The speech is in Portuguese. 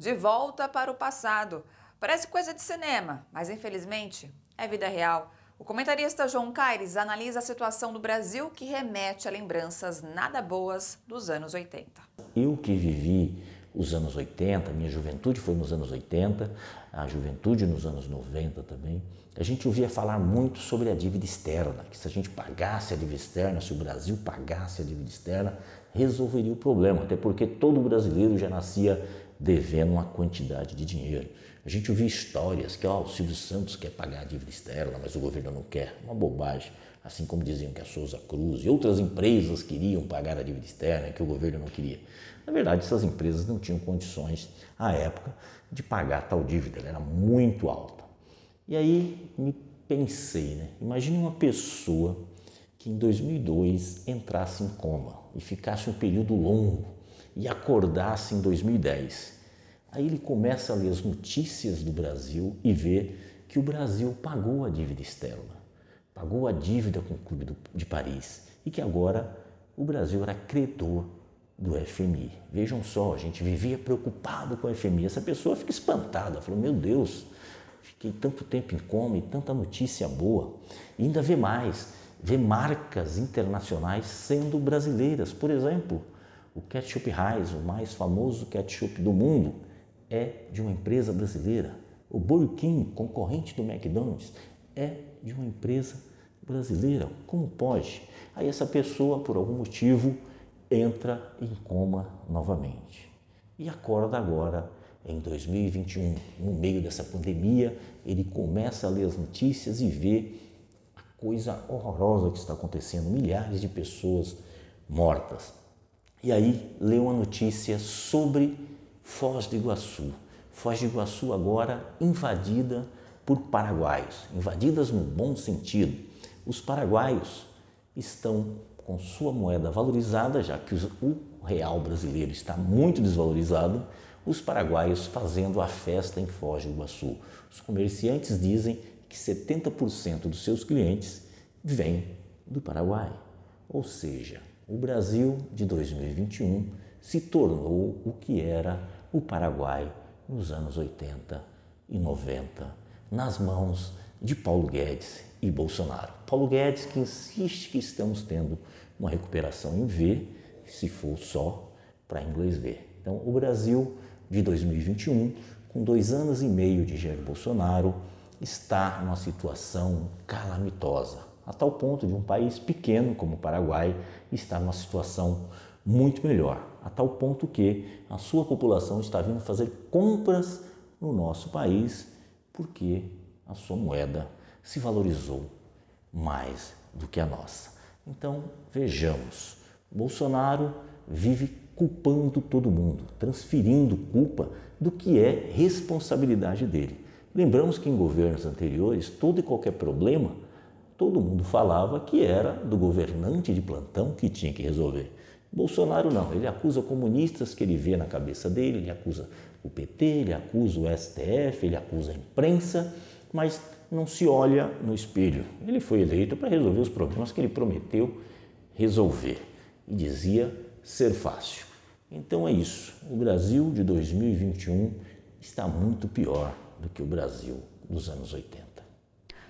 De volta para o passado. Parece coisa de cinema, mas infelizmente é vida real. O comentarista João Caires analisa a situação do Brasil que remete a lembranças nada boas dos anos 80. Eu que vivi os anos 80, minha juventude foi nos anos 80, a juventude nos anos 90 também. A gente ouvia falar muito sobre a dívida externa, que se a gente pagasse a dívida externa, se o Brasil pagasse a dívida externa, resolveria o problema, até porque todo brasileiro já nascia devendo uma quantidade de dinheiro. A gente ouvia histórias que ó, o Silvio Santos quer pagar a dívida externa, mas o governo não quer. Uma bobagem. Assim como diziam que a Souza Cruz e outras empresas queriam pagar a dívida externa que o governo não queria. Na verdade, essas empresas não tinham condições, à época, de pagar tal dívida. Ela era muito alta. E aí me pensei, né? Imagine uma pessoa que em 2002 entrasse em coma e ficasse um período longo e acordasse assim, em 2010. Aí ele começa a ler as notícias do Brasil e vê que o Brasil pagou a dívida externa, pagou a dívida com o Clube de Paris e que agora o Brasil era credor do FMI. Vejam só, a gente vivia preocupado com o FMI. Essa pessoa fica espantada, falou: Meu Deus, fiquei tanto tempo em coma e tanta notícia boa. E ainda vê mais, vê marcas internacionais sendo brasileiras. Por exemplo, o ketchup Heinz, o mais famoso ketchup do mundo, é de uma empresa brasileira. O Burger King, concorrente do McDonald's, é de uma empresa brasileira. Como pode? Aí essa pessoa, por algum motivo, entra em coma novamente. E acorda agora em 2021, no meio dessa pandemia, ele começa a ler as notícias e vê a coisa horrorosa que está acontecendo, milhares de pessoas mortas. E aí leu uma notícia sobre Foz do Iguaçu. Foz do Iguaçu agora invadida por paraguaios, invadidas no bom sentido. Os paraguaios estão com sua moeda valorizada, já que o real brasileiro está muito desvalorizado, os paraguaios fazendo a festa em Foz do Iguaçu. Os comerciantes dizem que 70% dos seus clientes vêm do Paraguai. Ou seja, o Brasil de 2021 se tornou o que era o Paraguai nos anos 80 e 90, nas mãos de Paulo Guedes e Bolsonaro. Paulo Guedes que insiste que estamos tendo uma recuperação em V, se for só para inglês ver. Então, o Brasil de 2021, com dois anos e meio de Jair Bolsonaro, está numa situação calamitosa a tal ponto de um país pequeno como o Paraguai estar numa situação muito melhor, a tal ponto que a sua população está vindo fazer compras no nosso país porque a sua moeda se valorizou mais do que a nossa. Então, vejamos. Bolsonaro vive culpando todo mundo, transferindo culpa do que é responsabilidade dele. Lembramos que em governos anteriores, todo e qualquer problema todo mundo falava que era do governante de plantão que tinha que resolver. Bolsonaro não, ele acusa comunistas que ele vê na cabeça dele, ele acusa o PT, ele acusa o STF, ele acusa a imprensa, mas não se olha no espelho. Ele foi eleito para resolver os problemas que ele prometeu resolver e dizia ser fácil. Então é isso. O Brasil de 2021 está muito pior do que o Brasil dos anos 80.